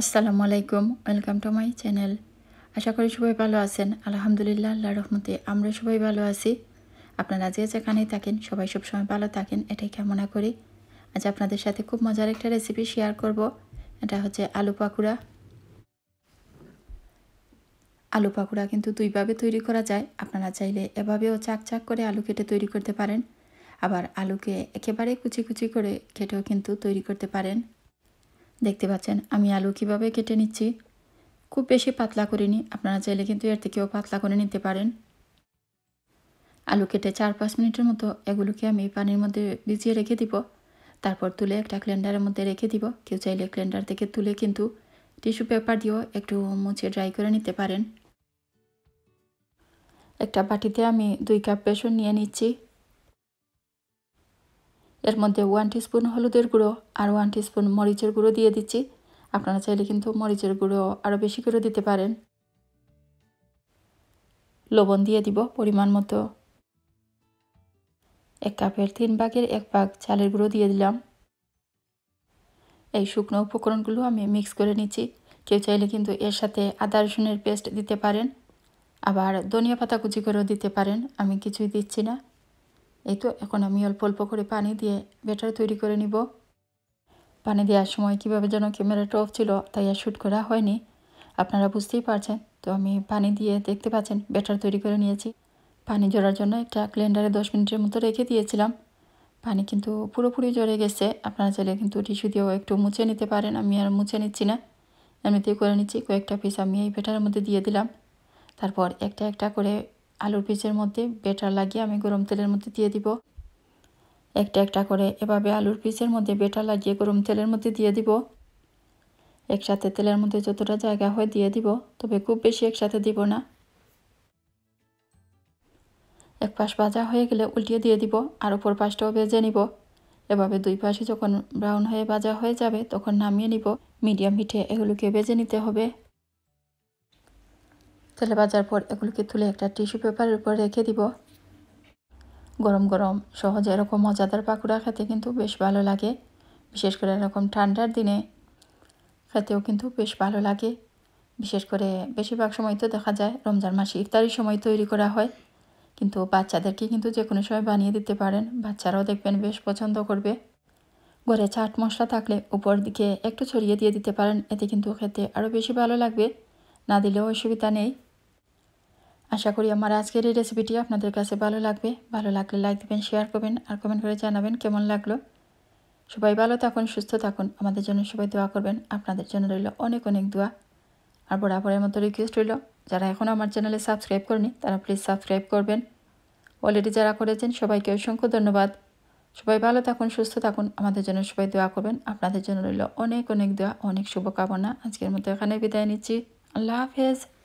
আসসালামু আলাইকুম welcome to my channel আশা করি সবাই ভালো আছেন আলহামদুলিল্লাহ আল্লাহ রহমতে আমরা সবাই ভালো আছি আপনারা যে যেখানেই থাকেন সবাই সবসময় ভালো থাকেন এটাই কামনা করি আজ আপনাদের সাথে খুব মজার একটা রেসিপি শেয়ার করব এটা হচ্ছে আলু পাকুড়া আলু পাকুড়া কিন্তু দুইভাবে তৈরি করা যায় আপনারা চাইলে এভাবেও চাক চাক করে আলু কেটে তৈরি করতে পারেন আবার আলুকে একেবারে কুচি কুচি করে কেটেও কিন্তু তৈরি করতে পারেন দেখতে পাচ্ছেন আমি আলু কিভাবে কেটে নিচ্ছি খুব বেশি পাতলা করিনি আপনারা চাইলে কিন্তু এর থেকেও পাতলা করে নিতে পারেন আলু কেটে চার পাঁচ মিনিটের মতো এগুলোকে আমি পানির মধ্যে ভিজিয়ে রেখে দিব তারপর তুলে একটা ক্লেন্ডারের মধ্যে রেখে দিব কেউ চাইলে ক্লেন্ডার থেকে তুলে কিন্তু টিস্যু পেপার দিয়েও একটু মুছে ড্রাই করে নিতে পারেন একটা বাটিতে আমি দুই কাপ বেসন নিয়ে নিচ্ছি এর মধ্যে ওয়ান টিস্পুন হলুদের গুঁড়ো আর ওয়ান টিস্পুন মরিচের গুঁড়ো দিয়ে দিচ্ছি আপনারা চাইলে কিন্তু মরিচের গুঁড়ো আরও বেশি করে দিতে পারেন লবণ দিয়ে দিব পরিমাণ মতো এক কাপের তিন ভাগের এক ভাগ চালের গুঁড়ো দিয়ে দিলাম এই শুকনো উপকরণগুলো আমি মিক্স করে নিচ্ছি কেউ চাইলে কিন্তু এর সাথে আদা রসুনের পেস্ট দিতে পারেন আবার ধনিয়া পাতা কুচি করেও দিতে পারেন আমি কিছুই দিচ্ছি না এই তো এখন আমি অল্প অল্প করে পানি দিয়ে ব্যাটার তৈরি করে নিব পানি দেওয়ার সময় কিভাবে যেন ক্যামেরাটা অফ ছিল তাই আর শ্যুট করা হয়নি আপনারা বুঝতেই পারছেন তো আমি পানি দিয়ে দেখতে পাচ্ছেন ব্যাটার তৈরি করে নিয়েছি পানি জড়ার জন্য একটা ক্লেন্ডারে দশ মিনিটের মতো রেখে দিয়েছিলাম পানি কিন্তু পুরোপুরি জড়ে গেছে আপনারা চাইলে কিন্তু টিস্যু দিয়েও একটু মুছে নিতে পারেন আমি আর মুছে নিচ্ছি না এমনিতেই করে নিচ্ছি কয়েকটা পিস আমি এই ব্যাটারের মধ্যে দিয়ে দিলাম তারপর একটা একটা করে আলুর পিচের মধ্যে বেটার লাগিয়ে আমি গরম তেলের মধ্যে দিয়ে দিব একটা একটা করে এভাবে আলুর পিচের মধ্যে বেটার লাগিয়ে গরম তেলের মধ্যে দিয়ে দিব একসাথে তেলের মধ্যে যতটা জায়গা হয় দিয়ে দিব তবে খুব বেশি একসাথে দিব না এক পাশ ভাজা হয়ে গেলে উল্টিয়ে দিয়ে দিব আর ওপর পাশটাও ভেজে নিব এভাবে দুই পাশে যখন ব্রাউন হয়ে ভাজা হয়ে যাবে তখন নামিয়ে নিব মিডিয়াম হিটে এগুলোকে ভেজে নিতে হবে তেলে ভাজার পর এগুলোকে তুলে একটা টিস্যু পেপারের উপর রেখে দিব গরম গরম সহজে এরকম মজাদার পাকোড়া খেতে কিন্তু বেশ ভালো লাগে বিশেষ করে এরকম ঠান্ডার দিনে খেতেও কিন্তু বেশ ভালো লাগে বিশেষ করে বেশিরভাগ সময় তো দেখা যায় রমজান মাসে ইফতারির সময় তৈরি করা হয় কিন্তু বাচ্চাদেরকে কিন্তু যে কোনো সময় বানিয়ে দিতে পারেন বাচ্চারাও দেখবেন বেশ পছন্দ করবে ঘরে চাট মশলা থাকলে উপর দিকে একটু ছড়িয়ে দিয়ে দিতে পারেন এতে কিন্তু খেতে আরও বেশি ভালো লাগবে না দিলেও অসুবিধা নেই আশা করি আমার আজকের এই রেসিপিটি আপনাদের কাছে ভালো লাগবে ভালো লাগলে লাইক দেবেন শেয়ার করবেন আর কমেন্ট করে জানাবেন কেমন লাগলো সবাই ভালো থাকুন সুস্থ থাকুন আমাদের জন্য সবাই দোয়া করবেন আপনাদের জন্য রইল অনেক অনেক দোয়া আর বরাবরের মতো রিকোয়েস্ট রইল যারা এখনও আমার চ্যানেলে সাবস্ক্রাইব করেনি তারা প্লিজ সাবস্ক্রাইব করবেন অলরেডি যারা করেছেন সবাইকে অসংখ্য ধন্যবাদ সবাই ভালো থাকুন সুস্থ থাকুন আমাদের জন্য সবাই দোয়া করবেন আপনাদের জন্য রইল অনেক অনেক দোয়া অনেক শুভকামনা আজকের মতো এখানে বিদায় নিচ্ছি আল্লাহ হাফেজ